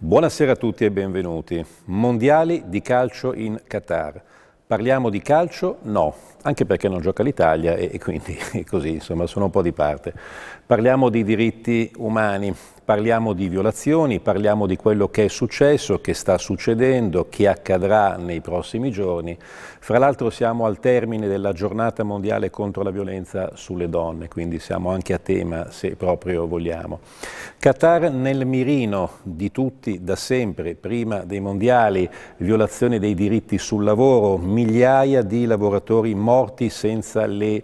Buonasera a tutti e benvenuti. Mondiali di calcio in Qatar. Parliamo di calcio? No, anche perché non gioca l'Italia e, quindi così, insomma, sono un po' di parte. Parliamo di diritti umani. Parliamo di violazioni, parliamo di quello che è successo, che sta succedendo, che accadrà nei prossimi giorni. Fra l'altro siamo al termine della giornata mondiale contro la violenza sulle donne, quindi siamo anche a tema se proprio vogliamo. Qatar nel mirino di tutti da sempre, prima dei mondiali, violazione dei diritti sul lavoro, migliaia di lavoratori morti senza le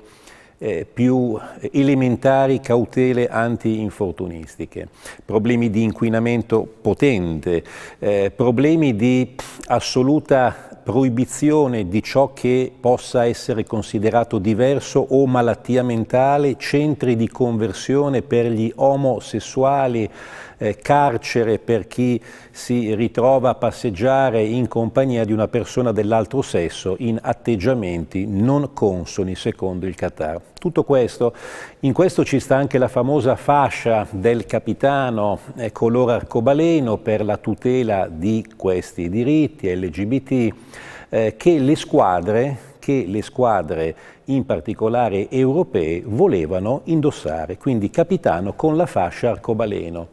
eh, più elementari cautele antinfortunistiche, problemi di inquinamento potente, eh, problemi di assoluta proibizione di ciò che possa essere considerato diverso o malattia mentale, centri di conversione per gli omosessuali, eh, carcere per chi si ritrova a passeggiare in compagnia di una persona dell'altro sesso in atteggiamenti non consoni secondo il Qatar. Tutto questo, in questo ci sta anche la famosa fascia del capitano eh, color arcobaleno per la tutela di questi diritti LGBT eh, che le squadre che le squadre, in particolare europee, volevano indossare, quindi capitano con la fascia arcobaleno.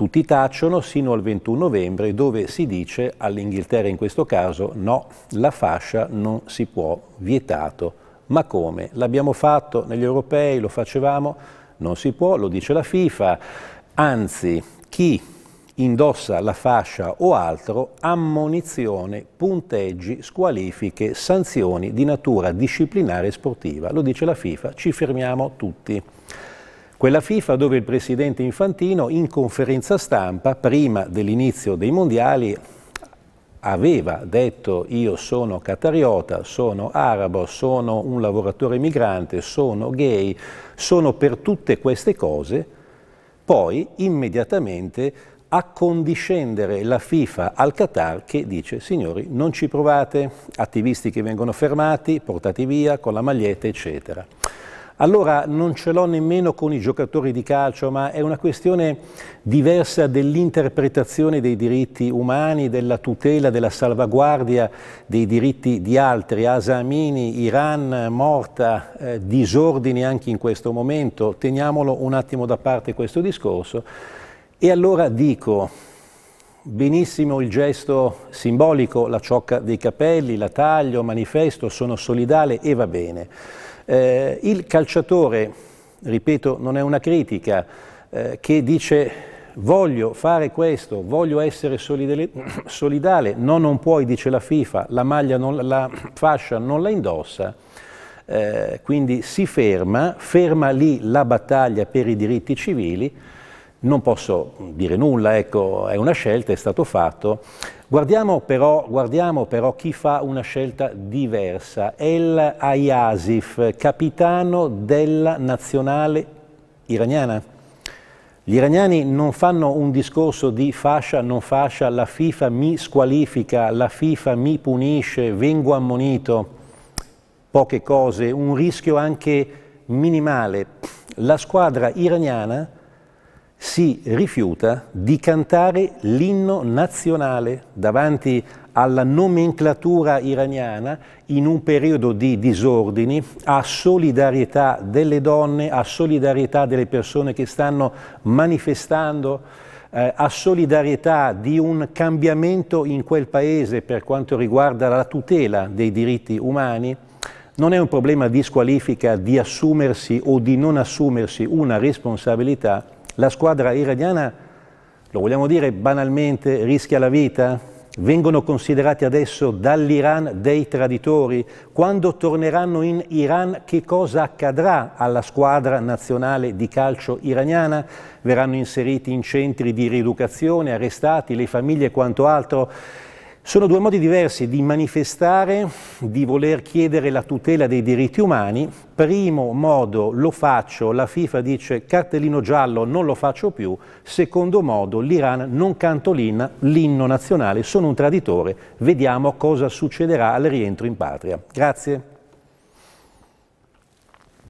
Tutti tacciono sino al 21 novembre dove si dice all'Inghilterra in questo caso no, la fascia non si può vietato. Ma come? L'abbiamo fatto negli europei, lo facevamo? Non si può, lo dice la FIFA. Anzi, chi indossa la fascia o altro, ammonizione, punteggi, squalifiche, sanzioni di natura disciplinare e sportiva. Lo dice la FIFA, ci fermiamo tutti. Quella FIFA dove il presidente Infantino in conferenza stampa, prima dell'inizio dei mondiali, aveva detto io sono catariota, sono arabo, sono un lavoratore migrante, sono gay, sono per tutte queste cose, poi immediatamente accondiscendere la FIFA al Qatar che dice signori non ci provate, attivisti che vengono fermati, portati via con la maglietta eccetera. Allora non ce l'ho nemmeno con i giocatori di calcio, ma è una questione diversa dell'interpretazione dei diritti umani, della tutela, della salvaguardia dei diritti di altri. Asa Amini, Iran, morta, eh, disordini anche in questo momento. Teniamolo un attimo da parte questo discorso. E allora dico, benissimo il gesto simbolico, la ciocca dei capelli, la taglio, manifesto, sono solidale e va bene. Eh, il calciatore, ripeto, non è una critica, eh, che dice voglio fare questo, voglio essere solidale, solidale, no non puoi, dice la FIFA, la, maglia non, la fascia non la indossa, eh, quindi si ferma, ferma lì la battaglia per i diritti civili, non posso dire nulla, ecco, è una scelta, è stato fatto. Guardiamo però, guardiamo però chi fa una scelta diversa. El Ayasif, capitano della nazionale iraniana. Gli iraniani non fanno un discorso di fascia, non fascia, la FIFA mi squalifica, la FIFA mi punisce, vengo ammonito, poche cose, un rischio anche minimale. La squadra iraniana si rifiuta di cantare l'inno nazionale davanti alla nomenclatura iraniana in un periodo di disordini, a solidarietà delle donne, a solidarietà delle persone che stanno manifestando, eh, a solidarietà di un cambiamento in quel paese per quanto riguarda la tutela dei diritti umani. Non è un problema di squalifica di assumersi o di non assumersi una responsabilità, la squadra iraniana, lo vogliamo dire banalmente, rischia la vita? Vengono considerati adesso dall'Iran dei traditori? Quando torneranno in Iran che cosa accadrà alla squadra nazionale di calcio iraniana? Verranno inseriti in centri di rieducazione, arrestati, le famiglie e quanto altro? Sono due modi diversi di manifestare, di voler chiedere la tutela dei diritti umani. Primo modo, lo faccio, la FIFA dice cartellino giallo, non lo faccio più. Secondo modo, l'Iran non cantolina l'inno nazionale, sono un traditore. Vediamo cosa succederà al rientro in patria. Grazie.